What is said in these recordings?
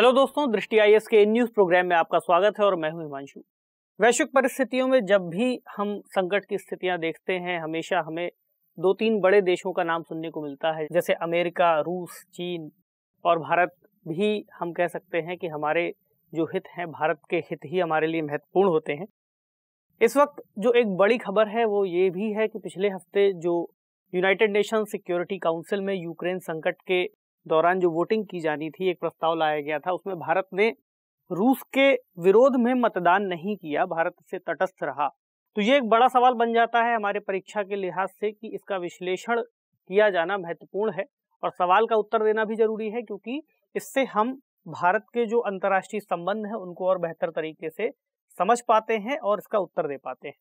hello दोस्तों दृष्टि आई के न्यूज प्रोग्राम में आपका स्वागत है और मैं हूं हिमांशु वैश्विक परिस्थितियों में जब भी हम संकट की स्थितियां देखते हैं हमेशा हमें दो तीन बड़े देशों का नाम सुनने को मिलता है जैसे अमेरिका रूस चीन और भारत भी हम कह सकते हैं कि हमारे जो हित हैं भारत के हित ही हमारे लिए महत्वपूर्ण होते हैं इस वक्त जो एक बड़ी खबर है वो ये भी है कि पिछले हफ्ते जो यूनाइटेड नेशन सिक्योरिटी काउंसिल में यूक्रेन संकट के दौरान जो वोटिंग की जानी थी एक प्रस्ताव लाया गया था उसमें भारत ने रूस के विरोध में मतदान नहीं किया भारत से तटस्थ रहा तो ये एक बड़ा सवाल बन जाता है हमारे परीक्षा के लिहाज से कि इसका विश्लेषण किया जाना महत्वपूर्ण है और सवाल का उत्तर देना भी जरूरी है क्योंकि इससे हम भारत के जो अंतर्राष्ट्रीय संबंध है उनको और बेहतर तरीके से समझ पाते हैं और इसका उत्तर दे पाते हैं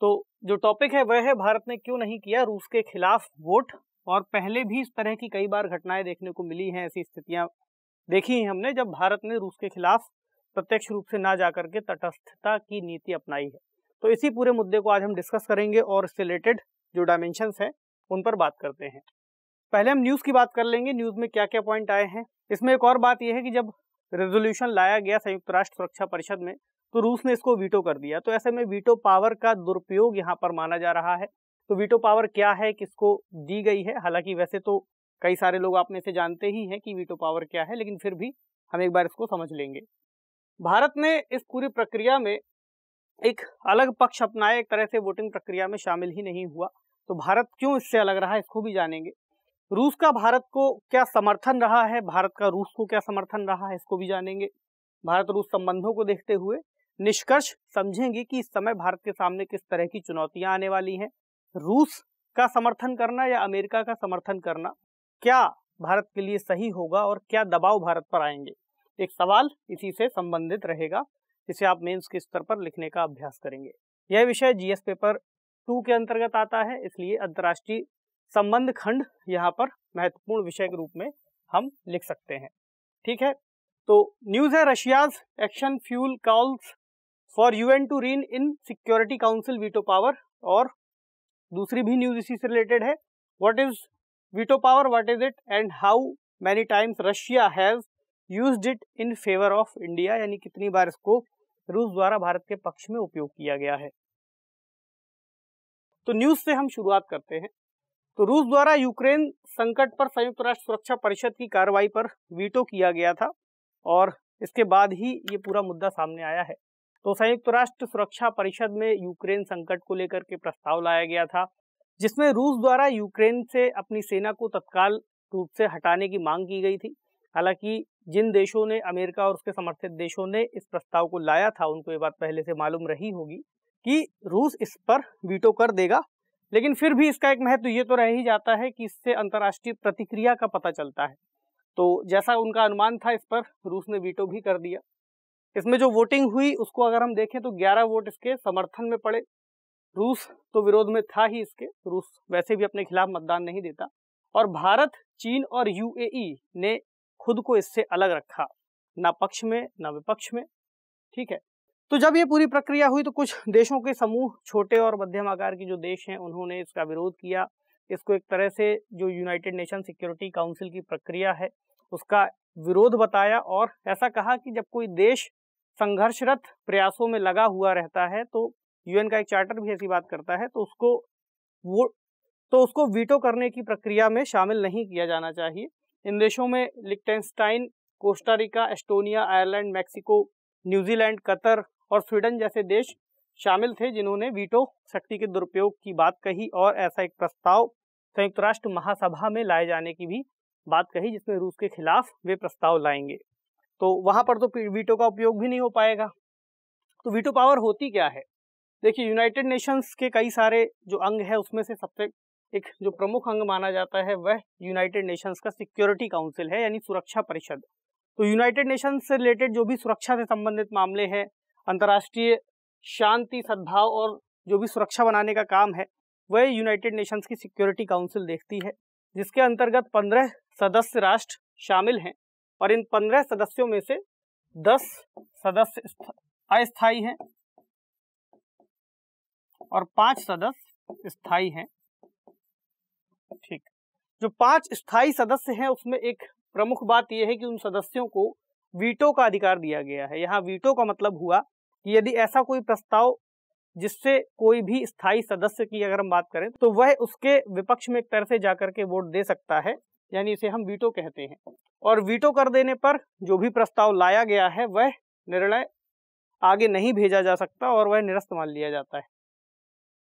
तो जो टॉपिक है वह है भारत ने क्यों नहीं किया रूस के खिलाफ वोट और पहले भी इस तरह की कई बार घटनाएं देखने को मिली हैं ऐसी स्थितियां देखी हैं हमने जब भारत ने रूस के खिलाफ प्रत्यक्ष रूप से ना जाकर के तटस्थता की नीति अपनाई है तो इसी पूरे मुद्दे को आज हम डिस्कस करेंगे और इससे रिलेटेड जो डायमेंशन है उन पर बात करते हैं पहले हम न्यूज़ की बात कर लेंगे न्यूज़ में क्या क्या पॉइंट आए हैं इसमें एक और बात यह है कि जब रेजोल्यूशन लाया गया संयुक्त राष्ट्र सुरक्षा परिषद में तो रूस ने इसको वीटो कर दिया तो ऐसे में वीटो पावर का दुरुपयोग यहाँ पर माना जा रहा है तो वीटो पावर क्या है किसको दी गई है हालांकि वैसे तो कई सारे लोग आपने से जानते ही हैं कि वीटो पावर क्या है लेकिन फिर भी हम एक बार इसको समझ लेंगे भारत ने इस पूरी प्रक्रिया में एक अलग पक्ष अपनाया एक तरह से वोटिंग प्रक्रिया में शामिल ही नहीं हुआ तो भारत क्यों इससे अलग रहा इसको भी जानेंगे रूस का भारत को क्या समर्थन रहा है भारत का रूस को क्या समर्थन रहा है इसको भी जानेंगे भारत रूस संबंधों को देखते हुए निष्कर्ष समझेंगे कि इस समय भारत के सामने किस तरह की चुनौतियां आने वाली हैं रूस का समर्थन करना या अमेरिका का समर्थन करना क्या भारत के लिए सही होगा और क्या दबाव भारत पर आएंगे एक सवाल इसी से संबंधित रहेगा जिसे आप मेंस के स्तर पर लिखने का अभ्यास करेंगे यह विषय जीएस पेपर टू के अंतर्गत आता है इसलिए अंतर्राष्ट्रीय संबंध खंड यहाँ पर महत्वपूर्ण विषय के रूप में हम लिख सकते हैं ठीक है तो न्यूज है Russia's action fuel calls for UN to rein in Security Council veto power और दूसरी भी न्यूज इसी से रिलेटेड है what is veto power what is it and how many times Russia has use it in favour of India यानी कितनी बार इसको रूस द्वारा भारत के पक्ष में उपयोग किया गया है तो न्यूज से हम शुरुआत करते हैं तो रूस द्वारा यूक्रेन संकट पर संयुक्त राष्ट्र सुरक्षा परिषद की कार्रवाई पर वीटो किया गया था और इसके बाद ही ये पूरा मुद्दा सामने आया है तो संयुक्त राष्ट्र सुरक्षा परिषद में यूक्रेन संकट को लेकर के प्रस्ताव लाया गया था जिसमें रूस द्वारा यूक्रेन से अपनी सेना को तत्काल रूप से हटाने की मांग की गई थी हालांकि जिन देशों ने अमेरिका और उसके समर्थित देशों ने इस प्रस्ताव को लाया था उनको ये बात पहले से मालूम रही होगी कि रूस इस पर वीटो कर देगा लेकिन फिर भी इसका एक महत्व ये तो रह ही जाता है कि इससे अंतर्राष्ट्रीय प्रतिक्रिया का पता चलता है तो जैसा उनका अनुमान था इस पर रूस ने वीटो भी कर दिया इसमें जो वोटिंग हुई उसको अगर हम देखें तो 11 वोट इसके समर्थन में पड़े रूस तो विरोध में था ही इसके रूस वैसे भी अपने खिलाफ मतदान नहीं देता और भारत चीन और यूएई e ने खुद को इससे अलग रखा ना पक्ष में ना विपक्ष में ठीक है तो जब ये पूरी प्रक्रिया हुई तो कुछ देशों के समूह छोटे और मध्यम आकार के जो देश हैं उन्होंने इसका विरोध किया इसको एक तरह से जो यूनाइटेड नेशन सिक्योरिटी काउंसिल की प्रक्रिया है उसका विरोध बताया और ऐसा कहा कि जब कोई देश संघर्षरत प्रयासों में लगा हुआ रहता है तो यूएन का एक चार्टर भी ऐसी बात करता है तो उसको वो तो उसको वीटो करने की प्रक्रिया में शामिल नहीं किया जाना चाहिए इन देशों में Liechtenstein Costa Rica Estonia Ireland Mexico New Zealand Qatar और स्वीडन जैसे देश शामिल थे जिन्होंने वीटो शक्ति के दुरुपयोग की बात कही और ऐसा एक प्रस्ताव संयुक्त राष्ट्र महासभा में लाए जाने की भी बात कही जिसमें रूस के खिलाफ वे प्रस्ताव लाएंगे तो वहां पर तो वीटो का उपयोग भी नहीं हो पाएगा तो वीटो पावर होती क्या है देखिए यूनाइटेड नेशंस के कई सारे जो अंग है उसमें से सबसे एक जो प्रमुख अंग माना जाता है वह यूनाइटेड नेशंस का सिक्योरिटी काउंसिल है यानी सुरक्षा परिषद तो यूनाइटेड नेशंस से रिलेटेड जो भी सुरक्षा से संबंधित मामले हैं अंतर्राष्ट्रीय शांति सद्भाव और जो भी सुरक्षा बनाने का काम है वह यूनाइटेड नेशंस की सिक्योरिटी काउंसिल देखती है जिसके अंतर्गत पंद्रह सदस्य राष्ट्र शामिल हैं और इन पंद्रह सदस्यों में से दस सदस्य अस्थाई हैं और पांच सदस्य स्थायी हैं ठीक जो पांच स्थायी सदस्य हैं उसमें एक प्रमुख बात यह है कि उन सदस्यों को वीटो का अधिकार दिया गया है यहाँ वीटो का मतलब हुआ कि यदि ऐसा कोई प्रस्ताव जिससे कोई भी स्थायी सदस्य की अगर हम बात करें तो वह उसके विपक्ष में एक तरह से जाकर के वोट दे सकता है यानी इसे हम वीटो कहते हैं और वीटो कर देने पर जो भी प्रस्ताव लाया गया है वह निर्णय आगे नहीं भेजा जा सकता और वह निरस्त मान लिया जाता है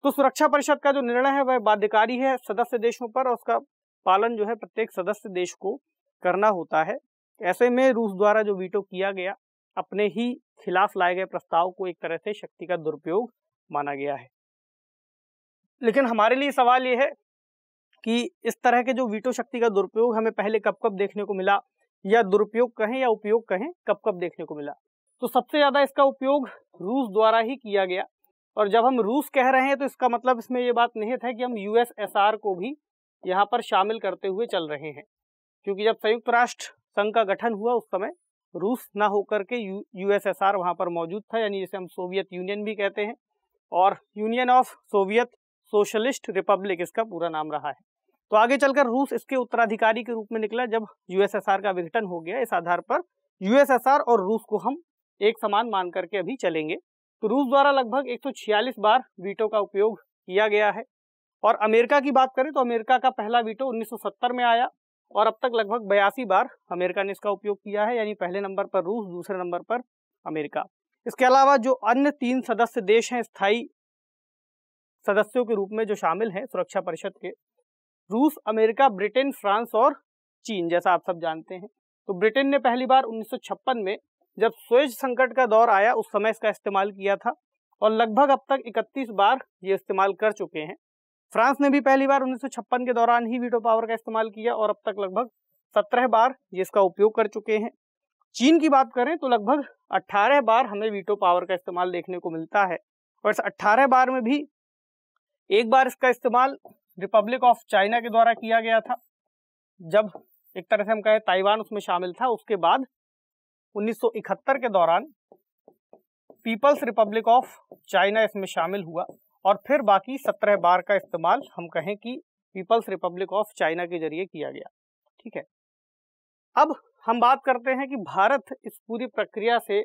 तो सुरक्षा परिषद का जो निर्णय है वह बाध्यकारी है सदस्य देशों पर और उसका पालन जो है प्रत्येक सदस्य देश को करना होता है ऐसे में रूस द्वारा जो वीटो किया गया अपने ही खिलाफ लाए गए प्रस्ताव को एक तरह से शक्ति का दुरुपयोग माना गया है लेकिन हमारे लिए सवाल यह है कि इस तरह के जो वीटो शक्ति का दुरुपयोग हमें पहले कब कब देखने को मिला या दुरुपयोग कहें या उपयोग कहें कब कब देखने को मिला तो सबसे ज़्यादा इसका उपयोग रूस द्वारा ही किया गया और जब हम रूस कह रहे हैं तो इसका मतलब इसमें ये बात निहित है कि हम यूएसएसआर को भी यहाँ पर शामिल करते हुए चल रहे हैं क्योंकि जब संयुक्त राष्ट्र संघ का गठन हुआ उस समय रूस ना होकर के यू यूएसएसआर वहां पर मौजूद था यानी जिसे हम सोवियत यूनियन भी कहते हैं और Union of Soviet Socialist Republic इसका पूरा नाम रहा है तो आगे चलकर रूस इसके उत्तराधिकारी के रूप में निकला जब यूएसएसआर का विघटन हो गया इस आधार पर यूएसएसआर और रूस को हम एक समान मान करके अभी चलेंगे तो रूस द्वारा लगभग एक बार वीटो का उपयोग किया गया है और अमेरिका की बात करें तो अमेरिका का पहला वीटो 1970 में आया और अब तक लगभग बयासी बार अमेरिका ने इसका उपयोग किया है यानी पहले नंबर पर रूस दूसरे नंबर पर अमेरिका इसके अलावा जो अन्य तीन सदस्य देश हैं स्थायी सदस्यों के रूप में जो शामिल हैं सुरक्षा परिषद के रूस अमेरिका ब्रिटेन फ्रांस और चीन जैसा आप सब जानते हैं तो ब्रिटेन ने पहली बार 1956 में जब स्वेज संकट का दौर आया उस समय इसका इस्तेमाल किया था और लगभग अब तक 31 बार ये इस्तेमाल कर चुके हैं फ्रांस ने भी पहली बार 1956 के दौरान ही वीटो पावर का इस्तेमाल किया और अब तक लगभग 17 बार ये इसका उपयोग कर चुके हैं चीन की बात करें तो लगभग 18 बार हमें वीटो पावर का इस्तेमाल देखने को मिलता है और इस अट्ठारह बार में भी एक बार इसका इस्तेमाल रिपब्लिक ऑफ चाइना के द्वारा किया गया था जब एक तरह से हम कहें ताइवान उसमें शामिल था उसके बाद 1971 के दौरान पीपल्स रिपब्लिक ऑफ चाइना इसमें शामिल हुआ और फिर बाकी सत्रह बार का इस्तेमाल हम कहें कि पीपल्स रिपब्लिक ऑफ चाइना के जरिए किया गया ठीक है अब हम बात करते हैं कि भारत इस पूरी प्रक्रिया से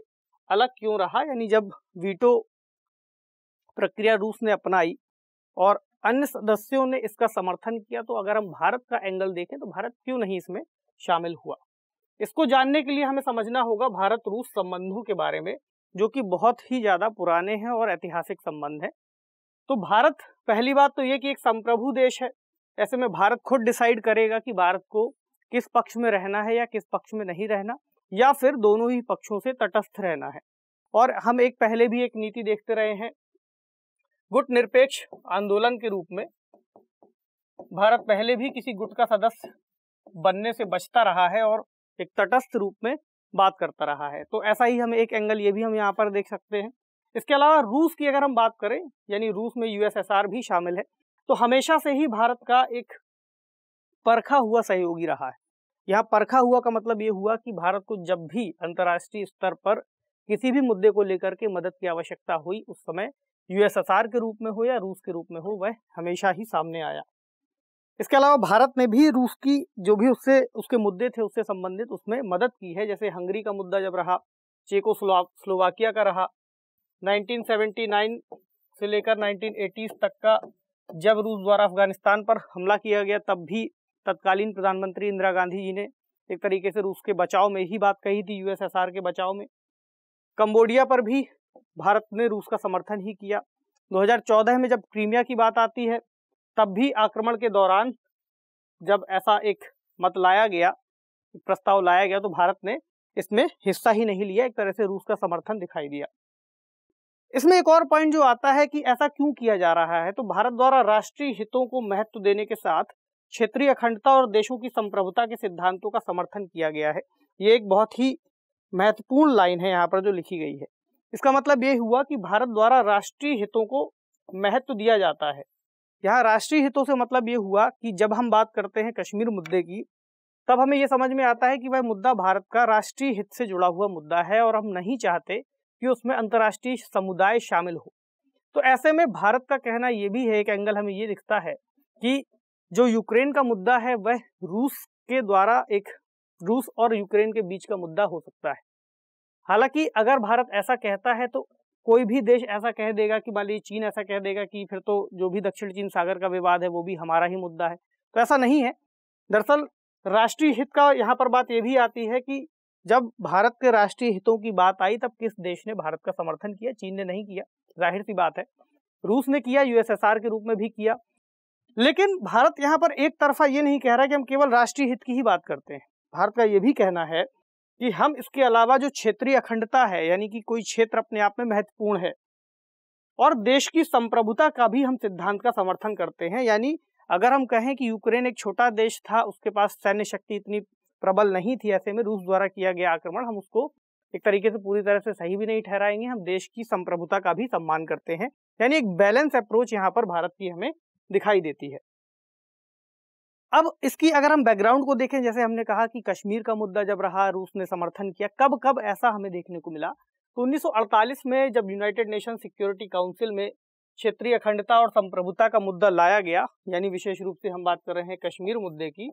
अलग क्यों रहा यानी जब वीटो प्रक्रिया रूस ने अपनाई और अन्य सदस्यों ने इसका समर्थन किया तो अगर हम भारत का एंगल देखें तो भारत क्यों नहीं इसमें शामिल हुआ इसको जानने के लिए हमें समझना होगा भारत रूस संबंधों के बारे में जो कि बहुत ही ज्यादा पुराने हैं और ऐतिहासिक संबंध है तो भारत पहली बात तो ये कि एक संप्रभु देश है ऐसे में भारत खुद डिसाइड करेगा कि भारत को किस पक्ष में रहना है या किस पक्ष में नहीं रहना या फिर दोनों ही पक्षों से तटस्थ रहना है और हम एक पहले भी एक नीति देखते रहे हैं गुट निरपेक्ष आंदोलन के रूप में भारत पहले भी किसी गुट का सदस्य बनने से बचता रहा है और एक तटस्थ रूप में बात करता रहा है तो ऐसा ही हम एक एंगल ये भी हम यहाँ पर देख सकते हैं इसके अलावा रूस की अगर हम बात करें यानी रूस में यूएसएसआर भी शामिल है तो हमेशा से ही भारत का एक परखा हुआ सहयोगी रहा है यहाँ परखा हुआ का मतलब ये हुआ कि भारत को जब भी अंतर्राष्ट्रीय स्तर पर किसी भी मुद्दे को लेकर के मदद की आवश्यकता हुई उस समय यूएसएसआर के रूप में हो या रूस के रूप में हो वह हमेशा ही सामने आया इसके अलावा भारत ने भी रूस की जो भी उससे उसके मुद्दे थे उससे संबंधित उसमें मदद की है जैसे हंगरी का मुद्दा जब रहा चेको स्लोवाकिया का रहा 1979 से लेकर 1980s तक का जब रूस द्वारा अफगानिस्तान पर हमला किया गया तब भी तत्कालीन प्रधानमंत्री इंदिरा गांधी जी ने एक तरीके से रूस के बचाव में ही बात कही थी यूएसएसआर के बचाव में कंबोडिया पर भी भारत ने रूस का समर्थन ही किया 2014 में जब क्रीमिया की बात आती है तब भी आक्रमण के दौरान जब ऐसा एक मत लाया गया प्रस्ताव लाया गया तो भारत ने इसमें हिस्सा ही नहीं लिया एक तरह से रूस का समर्थन दिखाई दिया इसमें एक और पॉइंट जो आता है कि ऐसा क्यों किया जा रहा है तो भारत द्वारा राष्ट्रीय हितों को महत्व देने के साथ क्षेत्रीय अखंडता और देशों की संप्रभुता के सिद्धांतों का समर्थन किया गया है ये एक बहुत ही महत्वपूर्ण लाइन है यहाँ पर जो लिखी गई है इसका मतलब ये हुआ कि भारत द्वारा राष्ट्रीय हितों को महत्व दिया जाता है यहाँ राष्ट्रीय हितों से मतलब ये हुआ कि जब हम बात करते हैं कश्मीर मुद्दे की तब हमें यह समझ में आता है कि वह मुद्दा भारत का राष्ट्रीय हित से जुड़ा हुआ मुद्दा है और हम नहीं चाहते कि उसमें अंतर्राष्ट्रीय समुदाय शामिल हो तो ऐसे में भारत का कहना यह भी है एक एंगल हमें ये दिखता है कि जो यूक्रेन का मुद्दा है वह रूस के द्वारा एक रूस और यूक्रेन के बीच का मुद्दा हो सकता है हालांकि अगर भारत ऐसा कहता है तो कोई भी देश ऐसा कह देगा कि मान लीजिए चीन ऐसा कह देगा कि फिर तो जो भी दक्षिण चीन सागर का विवाद है वो भी हमारा ही मुद्दा है तो ऐसा नहीं है दरअसल राष्ट्रीय हित का यहाँ पर बात यह भी आती है कि जब भारत के राष्ट्रीय हितों की बात आई तब किस देश ने भारत का समर्थन किया चीन ने नहीं किया जाहिर सी बात है रूस ने किया यूएसएसआर के रूप में भी किया लेकिन भारत यहाँ पर एक तरफा ये नहीं कह रहा कि हम केवल राष्ट्रीय हित की ही बात करते हैं भारत का ये भी कहना है कि हम इसके अलावा जो क्षेत्रीय अखंडता है यानी कि कोई क्षेत्र अपने आप में महत्वपूर्ण है और देश की संप्रभुता का भी हम सिद्धांत का समर्थन करते हैं यानी अगर हम कहें कि यूक्रेन एक छोटा देश था उसके पास सैन्य शक्ति इतनी प्रबल नहीं थी ऐसे में रूस द्वारा किया गया आक्रमण हम उसको एक तरीके से पूरी तरह से सही भी नहीं ठहराएंगे हम देश की संप्रभुता का भी सम्मान करते हैं यानी एक बैलेंस अप्रोच यहाँ पर भारत की हमें दिखाई देती है अब इसकी अगर हम बैकग्राउंड को देखें जैसे हमने कहा कि कश्मीर का मुद्दा जब रहा रूस ने समर्थन किया कब कब ऐसा हमें देखने को मिला तो 1948 में जब यूनाइटेड नेशन सिक्योरिटी काउंसिल में क्षेत्रीय अखंडता और संप्रभुता का मुद्दा लाया गया यानी विशेष रूप से हम बात कर रहे हैं कश्मीर मुद्दे की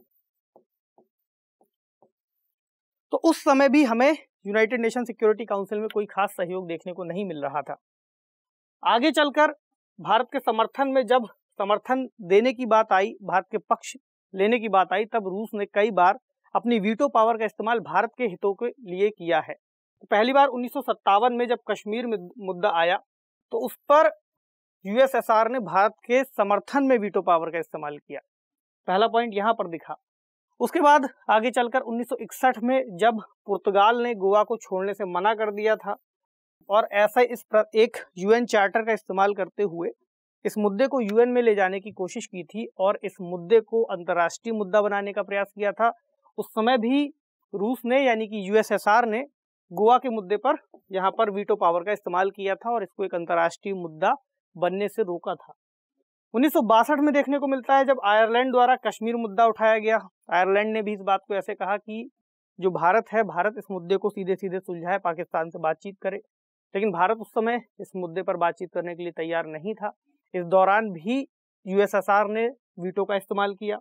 तो उस समय भी हमें यूनाइटेड नेशन सिक्योरिटी काउंसिल में कोई खास सहयोग देखने को नहीं मिल रहा था आगे चलकर भारत के समर्थन में जब समर्थन देने की बात आई भारत के पक्ष लेने की बात आई तब रूस ने कई बार अपनी वीटो पावर का इस्तेमाल भारत के हितों के लिए किया है पहली बार उन्नीस में जब कश्मीर में मुद्दा आया तो उस पर यूएसएसआर ने भारत के समर्थन में वीटो पावर का इस्तेमाल किया पहला पॉइंट यहां पर दिखा उसके बाद आगे चलकर 1961 में जब पुर्तगाल ने गोवा को छोड़ने से मना कर दिया था और ऐसा इस एक यूएन चार्टर का इस्तेमाल करते हुए इस मुद्दे को यूएन में ले जाने की कोशिश की थी और इस मुद्दे को अंतर्राष्ट्रीय मुद्दा बनाने का प्रयास किया था उस समय भी रूस ने यानी कि यूएसएसआर ने गोवा के मुद्दे पर यहाँ पर वीटो पावर का इस्तेमाल किया था और इसको एक अंतर्राष्ट्रीय मुद्दा बनने से रोका था उन्नीस में देखने को मिलता है जब आयरलैंड द्वारा कश्मीर मुद्दा उठाया गया आयरलैंड ने भी इस बात को ऐसे कहा कि जो भारत है भारत इस मुद्दे को सीधे सीधे सुलझाए पाकिस्तान से बातचीत करे लेकिन भारत उस समय इस मुद्दे पर बातचीत करने के लिए तैयार नहीं था इस दौरान भी यूएसएसआर ने वीटो का इस्तेमाल किया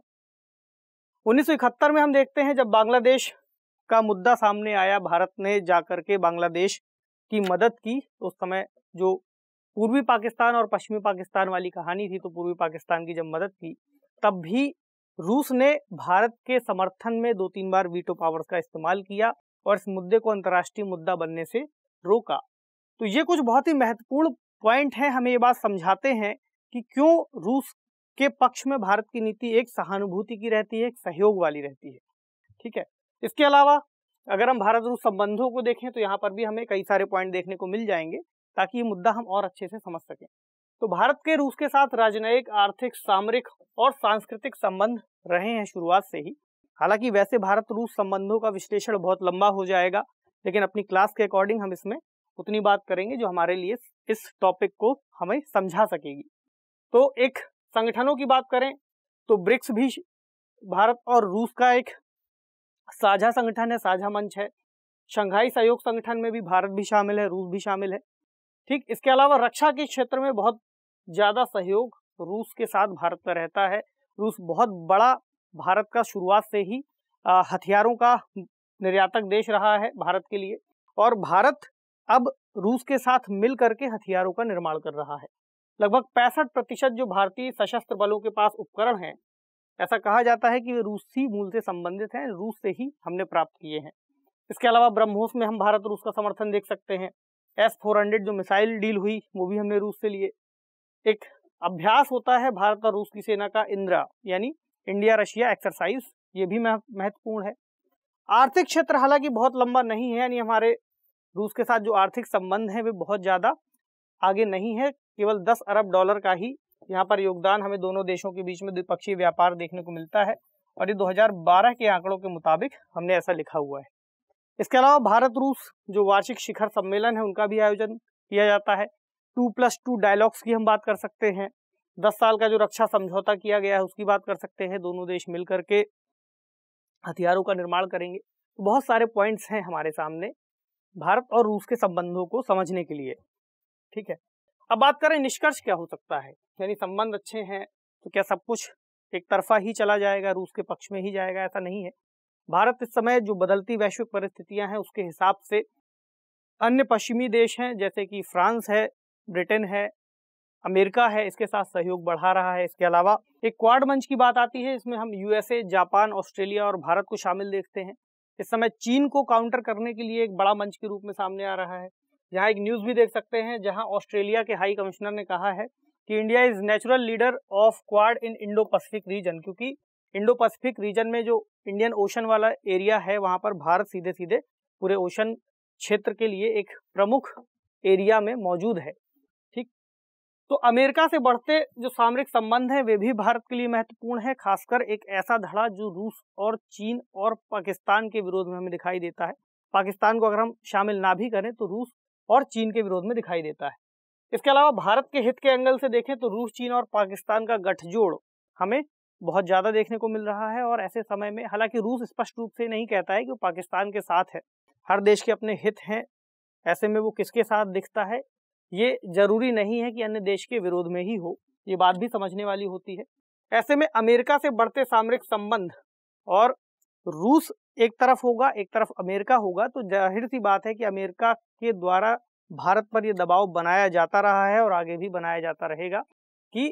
1971 में हम देखते हैं जब बांग्लादेश का मुद्दा सामने आया भारत ने जाकर के बांग्लादेश की मदद की तो उस समय जो पूर्वी पाकिस्तान और पश्चिमी पाकिस्तान वाली कहानी थी तो पूर्वी पाकिस्तान की जब मदद की तब भी रूस ने भारत के समर्थन में दो तीन बार वीटो पावर्स का इस्तेमाल किया और इस मुद्दे को अंतर्राष्ट्रीय मुद्दा बनने से रोका तो ये कुछ बहुत ही महत्वपूर्ण पॉइंट है हमें ये बात समझाते हैं कि क्यों रूस के पक्ष में भारत की नीति एक सहानुभूति की रहती है एक सहयोग वाली रहती है ठीक है इसके अलावा अगर हम भारत रूस संबंधों को देखें तो यहाँ पर भी हमें कई सारे पॉइंट देखने को मिल जाएंगे ताकि ये मुद्दा हम और अच्छे से समझ सकें तो भारत के रूस के साथ राजनयिक आर्थिक सामरिक और सांस्कृतिक संबंध रहे हैं शुरुआत से ही हालांकि वैसे भारत रूस संबंधों का विश्लेषण बहुत लंबा हो जाएगा लेकिन अपनी क्लास के अकॉर्डिंग हम इसमें उतनी बात करेंगे जो हमारे लिए इस टॉपिक को हमें समझा सकेगी तो एक संगठनों की बात करें तो ब्रिक्स भी भारत और रूस का एक साझा संगठन है साझा मंच है शंघाई सहयोग संगठन में भी भारत भी शामिल है रूस भी शामिल है ठीक इसके अलावा रक्षा के क्षेत्र में बहुत ज़्यादा सहयोग रूस के साथ भारत का रहता है रूस बहुत बड़ा भारत का शुरुआत से ही हथियारों का निर्यातक देश रहा है भारत के लिए और भारत अब रूस के साथ मिल करके हथियारों का निर्माण कर रहा है लगभग पैंसठ प्रतिशत जो भारतीय सशस्त्र बलों के पास उपकरण हैं ऐसा कहा जाता है कि वे रूसी मूल से संबंधित हैं रूस से ही हमने प्राप्त किए हैं इसके अलावा ब्रह्मोस में हम भारत रूस का समर्थन देख सकते हैं एस फोर हंड्रेड जो मिसाइल डील हुई वो भी हमने रूस से लिए एक अभ्यास होता है भारत और रूस की सेना का इंदिरा यानी इंडिया रशिया एक्सरसाइज ये भी महत्वपूर्ण है आर्थिक क्षेत्र हालांकि बहुत लंबा नहीं है यानी हमारे रूस तो के साथ जो आर्थिक संबंध है वे बहुत ज़्यादा आगे नहीं है केवल दस अरब डॉलर का ही यहाँ पर योगदान हमें दोनों देशों के बीच में द्विपक्षीय व्यापार देखने को मिलता है और ये 2012 के आंकड़ों के मुताबिक हमने ऐसा लिखा हुआ है इसके अलावा भारत रूस जो वार्षिक शिखर सम्मेलन है उनका भी आयोजन किया जाता है टू प्लस टू डायलॉग्स की हम बात कर सकते हैं दस साल का जो रक्षा समझौता किया गया है उसकी बात कर सकते हैं दोनों देश मिल करके हथियारों का निर्माण करेंगे तो बहुत सारे पॉइंट्स हैं हमारे सामने भारत और रूस के संबंधों को समझने के लिए ठीक है अब बात करें निष्कर्ष क्या हो सकता है यानी संबंध अच्छे हैं तो क्या सब कुछ एक तरफा ही चला जाएगा रूस के पक्ष में ही जाएगा ऐसा नहीं है भारत इस समय जो बदलती वैश्विक परिस्थितियां हैं उसके हिसाब से अन्य पश्चिमी देश हैं जैसे कि फ्रांस है ब्रिटेन है अमेरिका है इसके साथ सहयोग बढ़ा रहा है इसके अलावा एक क्वाड मंच की बात आती है इसमें हम यूएसए जापान ऑस्ट्रेलिया और भारत को शामिल देखते हैं इस समय चीन को काउंटर करने के लिए एक बड़ा मंच के रूप में सामने आ रहा है यहाँ एक न्यूज भी देख सकते हैं जहाँ ऑस्ट्रेलिया के हाई कमिश्नर ने कहा है कि India is natural leader of Quad in Indo Pacific region क्योंकि इंडो पैसिफिक रीजन में जो इंडियन ओशन वाला एरिया है वहां पर भारत सीधे सीधे पूरे ओशन क्षेत्र के लिए एक प्रमुख एरिया में मौजूद है तो अमेरिका से बढ़ते जो सामरिक संबंध हैं वे भी भारत के लिए महत्वपूर्ण है खासकर एक ऐसा धड़ा जो रूस और चीन और पाकिस्तान के विरोध में हमें दिखाई देता है पाकिस्तान को अगर हम शामिल ना भी करें तो रूस और चीन के विरोध में दिखाई देता है इसके अलावा भारत के हित के एंगल से देखें तो रूस चीन और पाकिस्तान का गठजोड़ हमें बहुत ज़्यादा देखने को मिल रहा है और ऐसे समय में हालांकि रूस स्पष्ट रूप से नहीं कहता है कि वो पाकिस्तान के साथ है हर देश के अपने हित हैं ऐसे में वो किसके साथ दिखता है ये जरूरी नहीं है कि अन्य देश के विरोध में ही हो ये बात भी समझने वाली होती है ऐसे में अमेरिका से बढ़ते सामरिक संबंध और रूस एक तरफ होगा एक तरफ अमेरिका होगा तो जाहिर सी बात है कि अमेरिका के द्वारा भारत पर यह दबाव बनाया जाता रहा है और आगे भी बनाया जाता रहेगा कि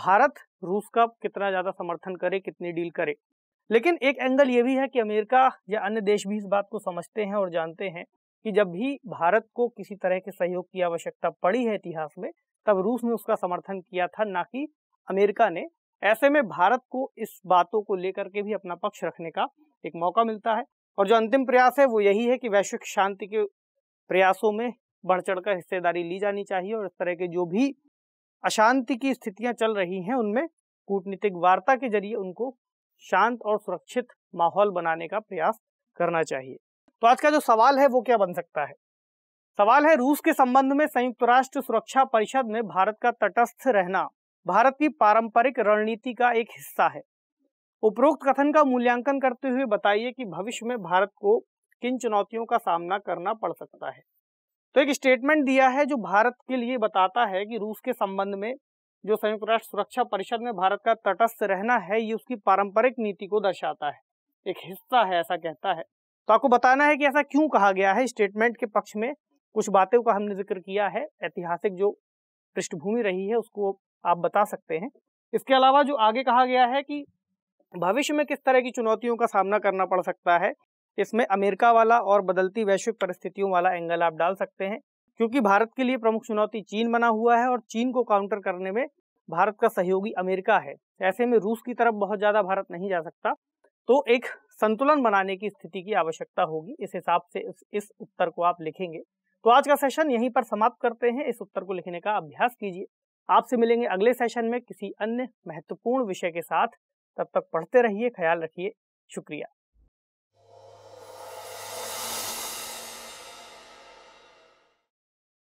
भारत रूस का कितना ज़्यादा समर्थन करे कितनी डील करे लेकिन एक एंगल ये भी है कि अमेरिका या अन्य देश भी इस बात को समझते हैं और जानते हैं कि जब भी भारत को किसी तरह के सहयोग की आवश्यकता पड़ी है इतिहास में तब रूस ने उसका समर्थन किया था ना कि अमेरिका ने ऐसे में भारत को इस बातों को लेकर के भी अपना पक्ष रखने का एक मौका मिलता है और जो अंतिम प्रयास है वो यही है कि वैश्विक शांति के प्रयासों में बढ़ चढ़ कर हिस्सेदारी ली जानी चाहिए और इस तरह के जो भी अशांति की स्थितियां चल रही हैं उनमें कूटनीतिक वार्ता के जरिए उनको शांत और सुरक्षित माहौल बनाने का प्रयास करना चाहिए तो आज का जो सवाल है वो क्या बन सकता है सवाल है रूस के संबंध में संयुक्त राष्ट्र सुरक्षा परिषद में भारत का तटस्थ रहना भारत की पारंपरिक रणनीति का एक हिस्सा है उपरोक्त कथन का मूल्यांकन करते हुए बताइए कि भविष्य में भारत को किन चुनौतियों का सामना करना पड़ सकता है तो एक स्टेटमेंट दिया है जो भारत के लिए बताता है कि रूस के संबंध में जो संयुक्त राष्ट्र सुरक्षा परिषद में भारत का तटस्थ रहना है ये उसकी पारंपरिक नीति को दर्शाता है एक हिस्सा है ऐसा कहता है तो आपको बताना है कि ऐसा क्यों कहा गया है स्टेटमेंट के पक्ष में कुछ बातें का हमने जिक्र किया है ऐतिहासिक जो पृष्ठभूमि रही है उसको आप बता सकते हैं इसके अलावा जो आगे कहा गया है कि भविष्य में किस तरह की चुनौतियों का सामना करना पड़ सकता है इसमें अमेरिका वाला और बदलती वैश्विक परिस्थितियों वाला एंगल आप डाल सकते हैं क्योंकि भारत के लिए प्रमुख चुनौती चीन बना हुआ है और चीन को काउंटर करने में भारत का सहयोगी अमेरिका है ऐसे में रूस की तरफ बहुत ज़्यादा भारत नहीं जा सकता तो एक संतुलन बनाने की स्थिति की आवश्यकता होगी इस हिसाब से इस, इस उत्तर को आप लिखेंगे तो आज का सेशन यहीं पर समाप्त करते हैं इस उत्तर को लिखने का अभ्यास कीजिए आपसे मिलेंगे अगले सेशन में किसी अन्य महत्वपूर्ण विषय के साथ तब तक पढ़ते रहिए ख्याल रखिए शुक्रिया